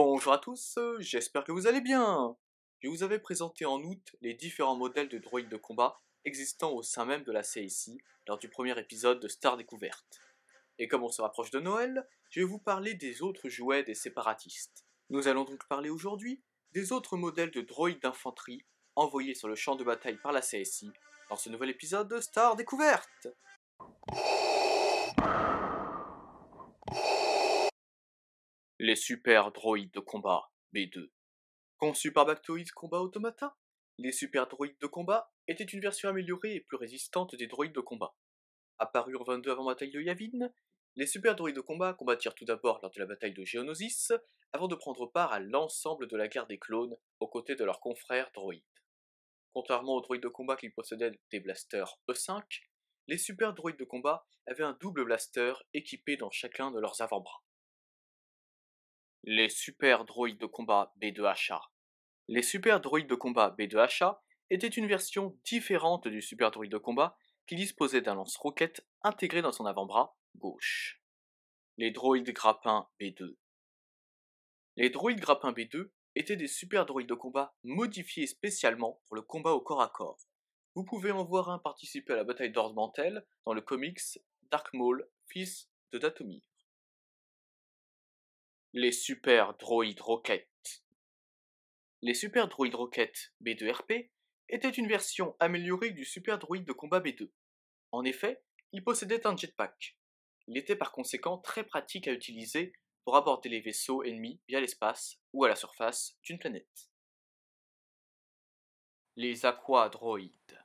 Bonjour à tous, euh, j'espère que vous allez bien Je vous avais présenté en août les différents modèles de droïdes de combat existant au sein même de la CSI lors du premier épisode de Star Découverte. Et comme on se rapproche de Noël, je vais vous parler des autres jouets des séparatistes. Nous allons donc parler aujourd'hui des autres modèles de droïdes d'infanterie envoyés sur le champ de bataille par la CSI dans ce nouvel épisode de Star Découverte les super droïdes de combat B2. Conçus par Bactoïdes Combat Automata, les super droïdes de combat étaient une version améliorée et plus résistante des droïdes de combat. Apparus en 22 avant la bataille de Yavin, les super droïdes de combat combattirent tout d'abord lors de la bataille de Geonosis, avant de prendre part à l'ensemble de la guerre des clones aux côtés de leurs confrères droïdes. Contrairement aux droïdes de combat qui possédaient des blasters E5, les super droïdes de combat avaient un double blaster équipé dans chacun de leurs avant-bras les super droïdes de combat B2HA. Les super droïdes de combat B2HA étaient une version différente du super droïde de combat qui disposait d'un lance-roquette intégré dans son avant-bras gauche. Les droïdes grappins B2. Les droïdes grappins B2 étaient des super droïdes de combat modifiés spécialement pour le combat au corps à corps. Vous pouvez en voir un participer à la bataille d'Ordmantel dans le comics Dark Maul, fils de Datomi. Les Super Droid Rocket. Les Super Droid Rocket B2RP étaient une version améliorée du Super Droid de combat B2. En effet, il possédait un jetpack. Il était par conséquent très pratique à utiliser pour aborder les vaisseaux ennemis via l'espace ou à la surface d'une planète. Les Aquadroïdes.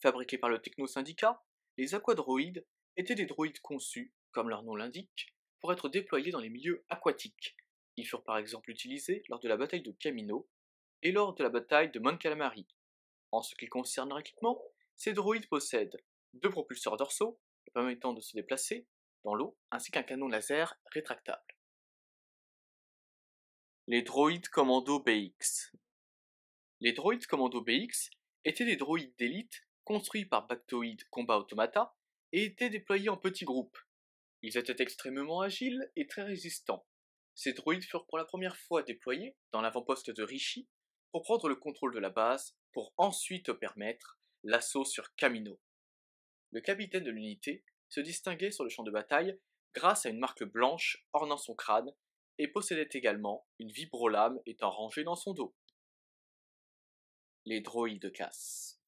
Fabriqués par le Techno Syndicat, les Aquadroïdes étaient des droïdes conçus, comme leur nom l'indique, pour être déployés dans les milieux aquatiques. Ils furent par exemple utilisés lors de la bataille de Camino et lors de la bataille de Calamari. En ce qui concerne leur équipement, ces droïdes possèdent deux propulseurs dorsaux permettant de se déplacer dans l'eau ainsi qu'un canon laser rétractable. Les droïdes commando BX Les droïdes commando BX étaient des droïdes d'élite construits par Bactoid Combat Automata et étaient déployés en petits groupes, ils étaient extrêmement agiles et très résistants. Ces droïdes furent pour la première fois déployés dans l'avant-poste de Rishi pour prendre le contrôle de la base pour ensuite permettre l'assaut sur Camino. Le capitaine de l'unité se distinguait sur le champ de bataille grâce à une marque blanche ornant son crâne et possédait également une vibro-lame étant rangée dans son dos. Les droïdes casse.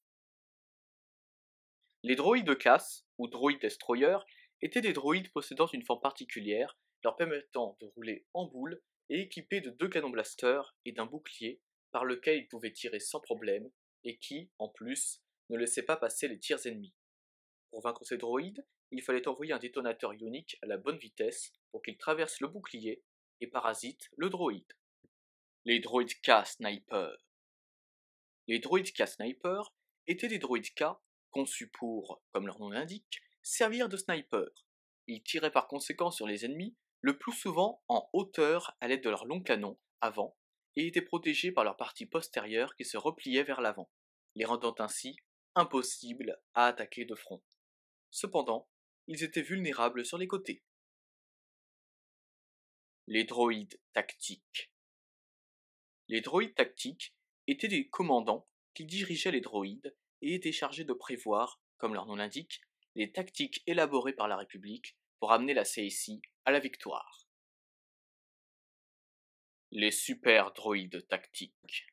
Les droïdes casse, ou droïdes destroyers, étaient des droïdes possédant une forme particulière, leur permettant de rouler en boule et équipés de deux canons blasters et d'un bouclier par lequel ils pouvaient tirer sans problème et qui, en plus, ne laissaient pas passer les tirs ennemis. Pour vaincre ces droïdes, il fallait envoyer un détonateur ionique à la bonne vitesse pour qu'il traverse le bouclier et parasite le droïde. Les droïdes K Sniper Les droïdes K Sniper étaient des droïdes K conçus pour, comme leur nom l'indique, servir de snipers. Ils tiraient par conséquent sur les ennemis, le plus souvent en hauteur à l'aide de leurs longs canons, avant, et étaient protégés par leur partie postérieure qui se repliait vers l'avant, les rendant ainsi impossibles à attaquer de front. Cependant, ils étaient vulnérables sur les côtés. Les droïdes tactiques. Les droïdes tactiques étaient des commandants qui dirigeaient les droïdes et étaient chargés de prévoir, comme leur nom l'indique, les tactiques élaborées par la République pour amener la CSI à la victoire. Les super droïdes tactiques.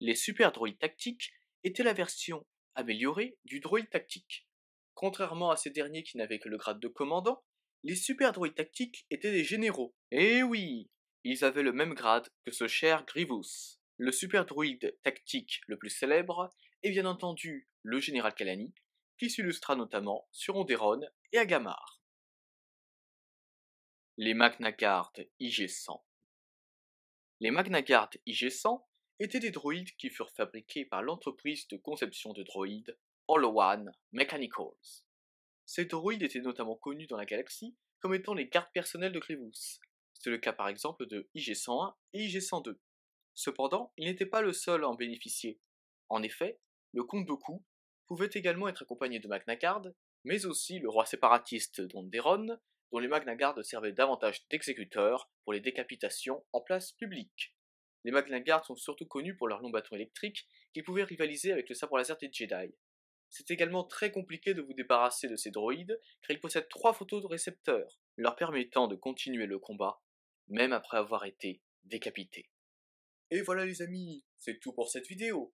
Les super droïdes tactiques étaient la version améliorée du droïde tactique. Contrairement à ces derniers qui n'avaient que le grade de commandant, les super droïdes tactiques étaient des généraux. Eh oui Ils avaient le même grade que ce cher Grievous. Le super droïde tactique le plus célèbre est bien entendu le général Kalani, qui s'illustra notamment sur Onderon et Agamar. Les Magna IG-100 Les Magna IG-100 étaient des droïdes qui furent fabriqués par l'entreprise de conception de droïdes All-One Mechanicals. Ces droïdes étaient notamment connus dans la galaxie comme étant les gardes personnelles de Clévous. C'est le cas par exemple de IG-101 et IG-102. Cependant, il n'était pas le seul à en bénéficier. En effet, le comte coût pouvait également être accompagné de Magna mais aussi le roi séparatiste d'Onderon, dont les Magna servaient davantage d'exécuteurs pour les décapitations en place publique. Les Magna sont surtout connus pour leurs long bâton électriques qu'ils pouvaient rivaliser avec le sabre laser des Jedi. C'est également très compliqué de vous débarrasser de ces droïdes car ils possèdent trois photos récepteurs, leur permettant de continuer le combat, même après avoir été décapités. Et voilà les amis, c'est tout pour cette vidéo.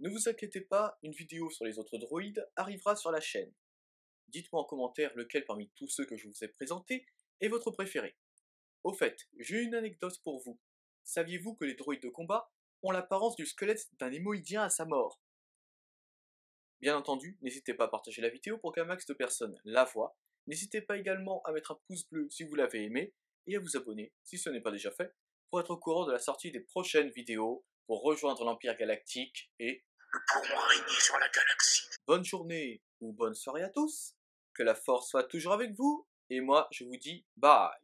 Ne vous inquiétez pas, une vidéo sur les autres droïdes arrivera sur la chaîne. Dites-moi en commentaire lequel parmi tous ceux que je vous ai présentés est votre préféré. Au fait, j'ai une anecdote pour vous. Saviez-vous que les droïdes de combat ont l'apparence du squelette d'un hémoïdien à sa mort Bien entendu, n'hésitez pas à partager la vidéo pour qu'un max de personnes la voient. N'hésitez pas également à mettre un pouce bleu si vous l'avez aimé et à vous abonner si ce n'est pas déjà fait pour être au courant de la sortie des prochaines vidéos pour rejoindre l'Empire Galactique et nous pourrons régner sur la galaxie. Bonne journée ou bonne soirée à tous. Que la force soit toujours avec vous. Et moi, je vous dis bye.